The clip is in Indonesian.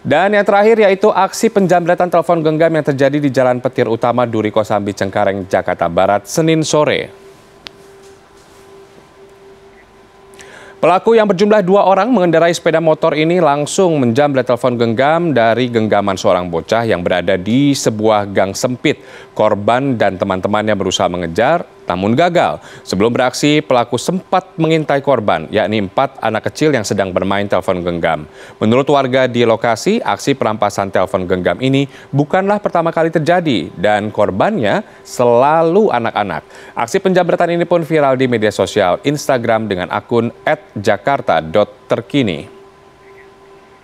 Dan yang terakhir yaitu aksi penjamretan telepon genggam yang terjadi di Jalan Petir Utama Duri Kosambi Cengkareng, Jakarta Barat, Senin sore. Pelaku yang berjumlah dua orang mengendarai sepeda motor ini langsung menjamret telepon genggam dari genggaman seorang bocah yang berada di sebuah gang sempit. Korban dan teman-temannya berusaha mengejar, namun gagal. Sebelum beraksi, pelaku sempat mengintai korban, yakni empat anak kecil yang sedang bermain telepon genggam. Menurut warga di lokasi, aksi perampasan telepon genggam ini bukanlah pertama kali terjadi dan korbannya selalu anak-anak. Aksi penjabretan ini pun viral di media sosial Instagram dengan akun @jakarta.terkini.